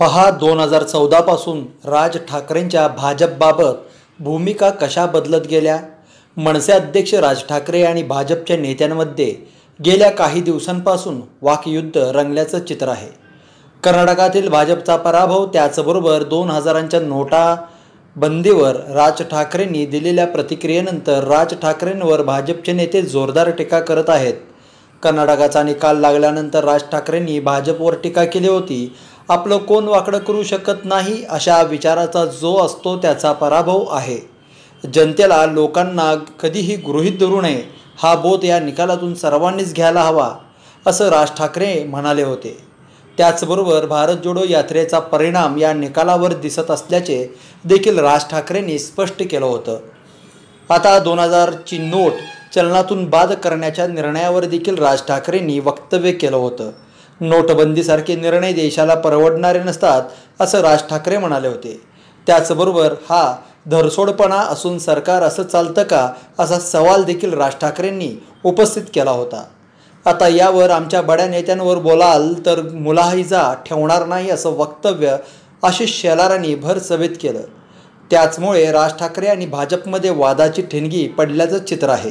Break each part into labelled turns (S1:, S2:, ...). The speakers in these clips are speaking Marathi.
S1: पहा दोन हजार चौदापासून राज ठाकरेंच्या भाजपबाबत भूमिका कशा बदलत गेल्या मनसे अध्यक्ष राज ठाकरे आणि भाजपच्या नेत्यांमध्ये गेल्या काही दिवसांपासून वाकयुद्ध रंगल्याचं चित्र आहे कर्नाटकातील भाजपचा पराभव त्याचबरोबर दोन हजारांच्या नोटा बंदीवर राज ठाकरेंनी दिलेल्या प्रतिक्रियेनंतर राज ठाकरेंवर भाजपचे नेते जोरदार टीका करत आहेत कर्नाटकाचा निकाल लागल्यानंतर राज ठाकरेंनी भाजपवर टीका केली होती आपलं कोण वाकडं करू शकत नाही अशा विचाराचा जो असतो त्याचा पराभव आहे जनतेला लोकांना कधीही गृहीत धरू नये हा बोध या निकालातून सर्वांनीच घ्यायला हवा असं राज ठाकरे म्हणाले होते त्याचबरोबर भारत जोडो यात्रेचा परिणाम या निकालावर दिसत असल्याचे देखील राज ठाकरेंनी स्पष्ट केलं होतं आता दोन हजारची नोट चलनातून बाद करण्याच्या निर्णयावर देखील राज ठाकरेंनी वक्तव्य केलं होतं नोटबंदीसारखे निर्णय देशाला परवडणारे नसतात असं राज ठाकरे म्हणाले होते त्याचबरोबर हा धरसोडपणा असून सरकार असं चालतं का असा सवाल देखील राज ठाकरेंनी उपस्थित केला होता आता यावर आमच्या बड्या नेत्यांवर बोलाल तर मुलाहिजा ठेवणार नाही असं वक्तव्य आशिष शेलारांनी भर सभेत केलं त्याचमुळे राज ठाकरे आणि भाजपमध्ये वादाची ठिणगी पडल्याचं चित्र आहे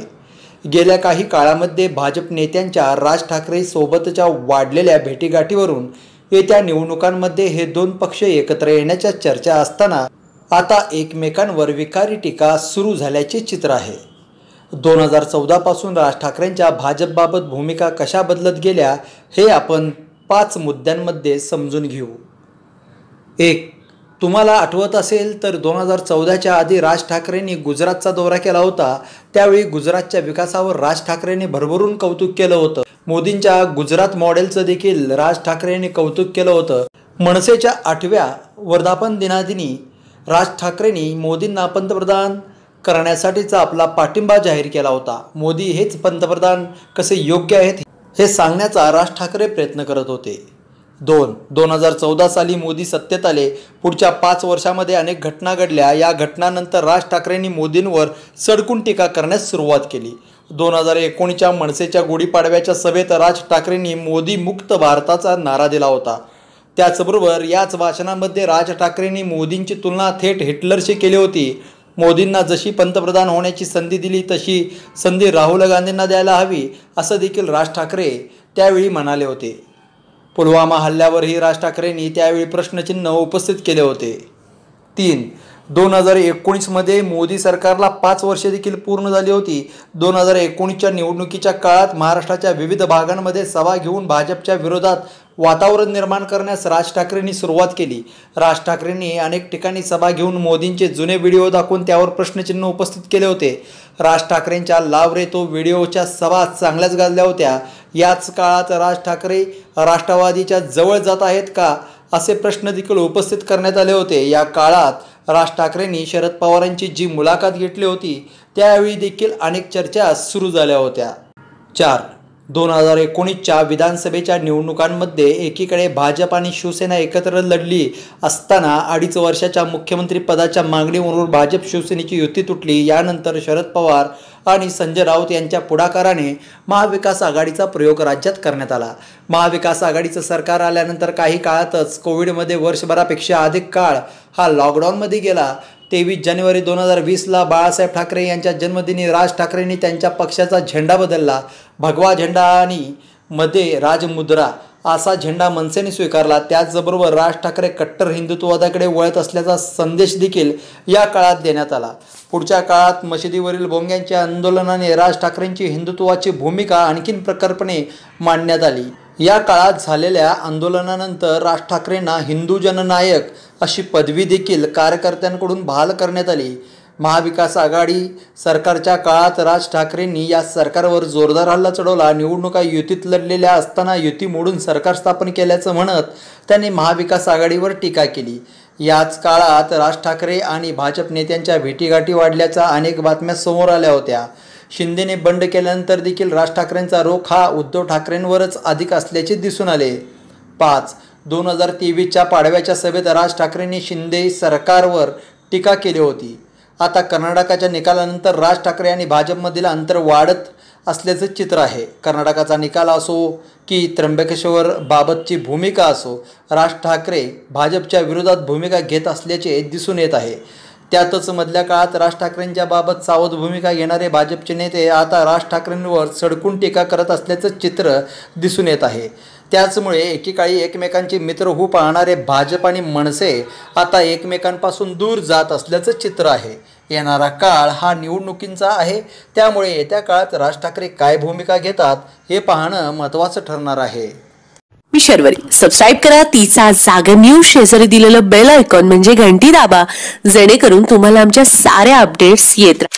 S1: गेल्या काही काळामध्ये भाजप नेत्यांच्या राज ठाकरे सोबतच्या वाढलेल्या भेटीगाठीवरून येत्या निवडणुकांमध्ये हे दोन पक्ष एकत्र येण्याच्या चर्चा असताना आता एकमेकांवर विकारी टीका सुरू झाल्याचे चित्र आहे दोन हजार चौदापासून राज ठाकरेंच्या भाजपबाबत भूमिका कशा बदलत गेल्या हे आपण पाच मुद्द्यांमध्ये समजून घेऊ एक तुम्हाला आठवत असेल तर दोन हजार चौदाच्या आधी राज ठाकरेंनी गुजरातचा दौरा केला होता त्यावेळी गुजरातच्या विकासावर राज ठाकरेंनी भरभरून कौतुक केलं होतं मोदींच्या गुजरात मॉडेलचं देखील राज ठाकरेंनी कौतुक केलं होतं मनसेच्या आठव्या वर्धापन दिनादिनी राज ठाकरेंनी मोदींना पंतप्रधान करण्यासाठीचा आपला पाठिंबा जाहीर केला होता मोदी हेच पंतप्रधान कसे योग्य आहेत हे सांगण्याचा राज ठाकरे प्रयत्न करत होते दोन दोन हजार चौदा साली मोदी सत्तेत आले पुढच्या पाच वर्षामध्ये अनेक घटना घडल्या या घटनानंतर राज ठाकरेंनी मोदींवर सडकून टीका करण्यास सुरुवात केली दोन हजार एकोणीसच्या मनसेच्या गुढीपाडव्याच्या सभेत राज ठाकरेंनी मोदी मुक्त भारताचा नारा दिला होता त्याचबरोबर याच भाषणामध्ये राज ठाकरेंनी मोदींची तुलना थेट हिटलरशी केली होती मोदींना जशी पंतप्रधान होण्याची संधी दिली तशी संधी राहुल गांधींना द्यायला हवी असं देखील राज ठाकरे त्यावेळी म्हणाले होते पुलवामा हल्ल्यावरही राज ठाकरेंनी त्यावेळी प्रश्नचिन्ह उपस्थित केले होते तीन दोन हजार एकोणीसमध्ये मोदी सरकारला पाच वर्षे देखील पूर्ण झाली होती दोन हजार एकोणीसच्या निवडणुकीच्या काळात महाराष्ट्राच्या विविध भागांमध्ये सभा घेऊन भाजपच्या विरोधात वातावरण निर्माण करण्यास राज ठाकरेंनी सुरुवात केली राज ठाकरेंनी अनेक ठिकाणी सभा घेऊन मोदींचे जुने व्हिडिओ दाखवून त्यावर प्रश्नचिन्ह उपस्थित केले होते राज ठाकरेंच्या लाव रे तो व्हिडिओच्या सभा चांगल्याच गाजल्या होत्या याच काळात राज ठाकरे राष्ट्रवादीच्या जवळ जात आहेत का असे प्रश्न देखील उपस्थित करण्यात आले होते या काळात राज ठाकरेंनी शरद पवारांची जी मुलाखत घेतली होती त्यावेळी देखील अनेक चर्चा सुरू झाल्या होत्या चार दोन हजार एकोणीसच्या विधानसभेच्या निवडणुकांमध्ये एकीकडे भाजप आणि शिवसेना एकत्र लढली असताना अडीच वर्षाच्या मुख्यमंत्रीपदाच्या मागणीवरून भाजप शिवसेनेची युती तुटली यानंतर शरद पवार आणि संजय राऊत यांच्या पुढाकाराने महाविकास आघाडीचा प्रयोग राज्यात करण्यात आला महाविकास आघाडीचं सरकार आल्यानंतर काही काळातच कोविडमध्ये वर्षभरापेक्षा अधिक काळ हा लॉकडाऊनमध्ये गेला तेवीस जानेवारी दोन हजार वीसला बाळासाहेब ठाकरे यांच्या जन्मदिनी राज ठाकरेंनी त्यांच्या पक्षाचा झेंडा बदलला भगवा झेंडा आणि मध्ये राजमुद्रा असा झेंडा मनसेने स्वीकारला त्याचबरोबर राज ठाकरे कट्टर हिंदुत्ववादाकडे वळत असल्याचा संदेश देखील या काळात देण्यात आला पुढच्या काळात मशिदीवरील बोंग्यांच्या आंदोलनाने राज ठाकरेंची हिंदुत्वाची भूमिका आणखीन प्रकर्पणे मांडण्यात आली या काळात झालेल्या आंदोलनानंतर राज ठाकरेंना हिंदू जननायक अशी पदवी देखील कार्यकर्त्यांकडून बहाल करण्यात आली महाविकास आघाडी सरकारच्या काळात राज ठाकरेंनी या सरकारवर जोरदार हल्ला चढवला निवडणुका युतीत लढलेल्या असताना युती मोडून सरकार स्थापन केल्याचं म्हणत त्यांनी महाविकास आघाडीवर टीका केली याच काळात राज ठाकरे आणि भाजप नेत्यांच्या भेटीगाठी वाढल्याच्या अनेक बातम्या समोर आल्या होत्या शिंदेने बंड केल्यानंतर देखील राज ठाकरेंचा रोख हा उद्धव ठाकरेंवरच अधिक असल्याचे दिसून आले पाच दोन हजार तेवीसच्या पाडव्याच्या सभेत राज ठाकरेंनी शिंदे सरकारवर टीका केली होती आता कर्नाटकाच्या निकालानंतर राज ठाकरे आणि भाजपमधील अंतर वाढत असल्याचं चित्र आहे कर्नाटकाचा निकाल असो की त्र्यंबकेश्वर बाबतची भूमिका असो राज ठाकरे भाजपच्या विरोधात भूमिका घेत असल्याचे दिसून येत आहे त्यातच मधल्या काळात राज ठाकरेंच्या बाबत सावध भूमिका घेणारे भाजपचे नेते आता राज ठाकरेंवर सडकून टीका करत असल्याचं चित्र दिसून येत आहे त्याचमुळे एकेकाळी एकमेकांचे मित्र होऊ पाहणारे भाजप आणि मनसे आता एकमेकांपासून दूर जात असल्याचं चित्र आहे येणारा काळ हा निवडणुकींचा आहे त्यामुळे येत्या काळात राज ठाकरे काय भूमिका घेतात हे पाहणं महत्त्वाचं ठरणार आहे मी सबस्क्राईब करा तिचा जागर न्यूज शेजारी दिलेलं बेल आयकॉन म्हणजे घंटी दाबा जेणेकरून तुम्हाला आमच्या साऱ्या अपडेट्स येत